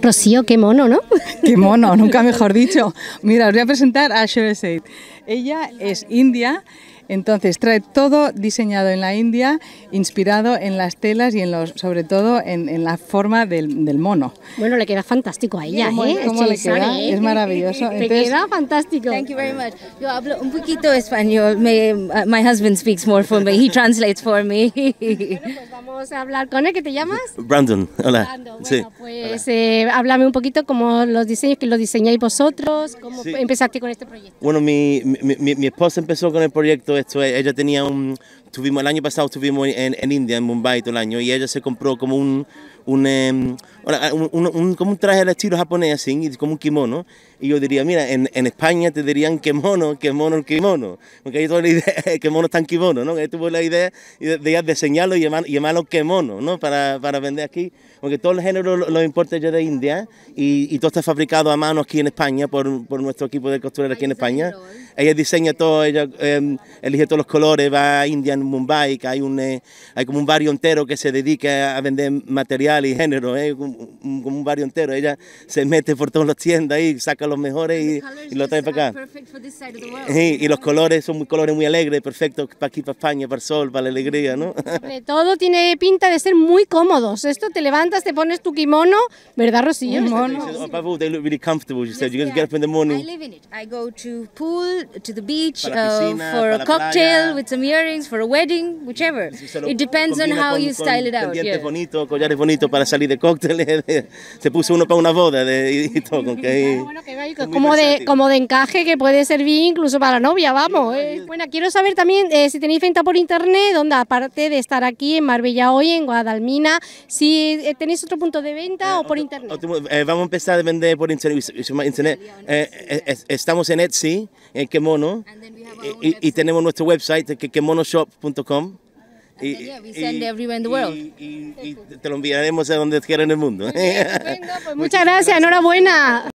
Rocío, qué mono, ¿no? Qué mono, nunca mejor dicho. Mira, os voy a presentar a Ella es india entonces trae todo diseñado en la India, inspirado en las telas y en los, sobre todo en, en la forma del, del, mono. Bueno, le queda fantástico a ella, ¿eh? ¿cómo le queda? ¿eh? Es maravilloso. le queda fantástico. Thank you very much. Yo hablo un poquito español. Uh, my husband speaks more for me. He translates for me. bueno, pues vamos a hablar con él. ¿Qué te llamas? Brandon. Hola. Bueno, pues eh, háblame un poquito cómo los diseños que los diseñáis vosotros, cómo empezaste con este proyecto. Bueno, mi, mi, mi, mi esposa empezó con el proyecto ella tenía un el año pasado estuvimos en, en, India, en Mumbai todo el año, y ella se compró como un, un, em, como un traje de estilo japonés, así, como un kimono. Y yo diría, mira, en, en España te dirían que mono, que mono, Porque hay toda la idea, que mono está en kimono, ¿no? Que tuvo la idea de, de, diseñarlo y, llamar, llamarlo kimono, ¿no? Para, para vender aquí. Porque todo el género lo, importa yo de India y, y, todo está fabricado a mano aquí en España por, por nuestro equipo de costura aquí en España. Ella diseña todo, ella em, elige todos los colores, va a India en Mumbai, que hay, un, eh, hay como un barrio entero que se dedica a vender material y género, ¿eh? como, un barrio entero. Ella se mete por todas las tiendas y saca los mejores y, y los trae para acá. y los colores son muy, colores muy alegres, perfectos para aquí, para España, para el sol, para la alegría, ¿no? todo tiene pinta de ser muy cómodos. Esto te levantas, te pones tu kimono, ¿verdad, Rosillo? Kimono. Oh, beach, uh, for a cocktail with some earrings, for wedding, whichever. It depends on how you style it out. bonito, collares bonitos para salir de cócteles. se puso uno para una boda de, como, de, como de encaje que puede servir incluso para la novia, vamos. Eh. Bueno, quiero saber también eh, si tenéis venta por internet, donde aparte de estar aquí en Marbella hoy, en Guadalmina, si eh, tenéis otro punto de venta o por internet. vamos a empezar a vender por internet. estamos en Etsy, en Kemono, y, y, tenemos nuestro website, que Kemono Shop. Y, y, te lo enviaremos a donde quieran en el mundo. Pues, muchas gracias, enhorabuena.